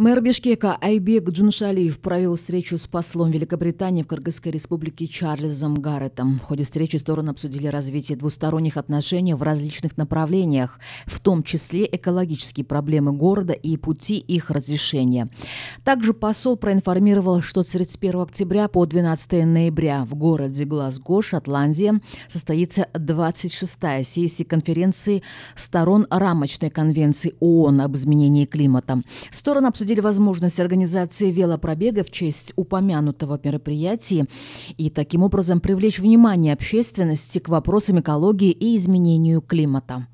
Мэр Бишкека Айбек Джуншалиев провел встречу с послом Великобритании в Кыргызской республике Чарльзом Гарретом. В ходе встречи стороны обсудили развитие двусторонних отношений в различных направлениях, в том числе экологические проблемы города и пути их разрешения. Также посол проинформировал, что с 31 октября по 12 ноября в городе Глазго, Шотландия, состоится 26-я сессия конференции сторон рамочной конвенции ООН об изменении климата. Стороны обсудили обсудили возможность организации велопробега в честь упомянутого мероприятия и таким образом привлечь внимание общественности к вопросам экологии и изменению климата.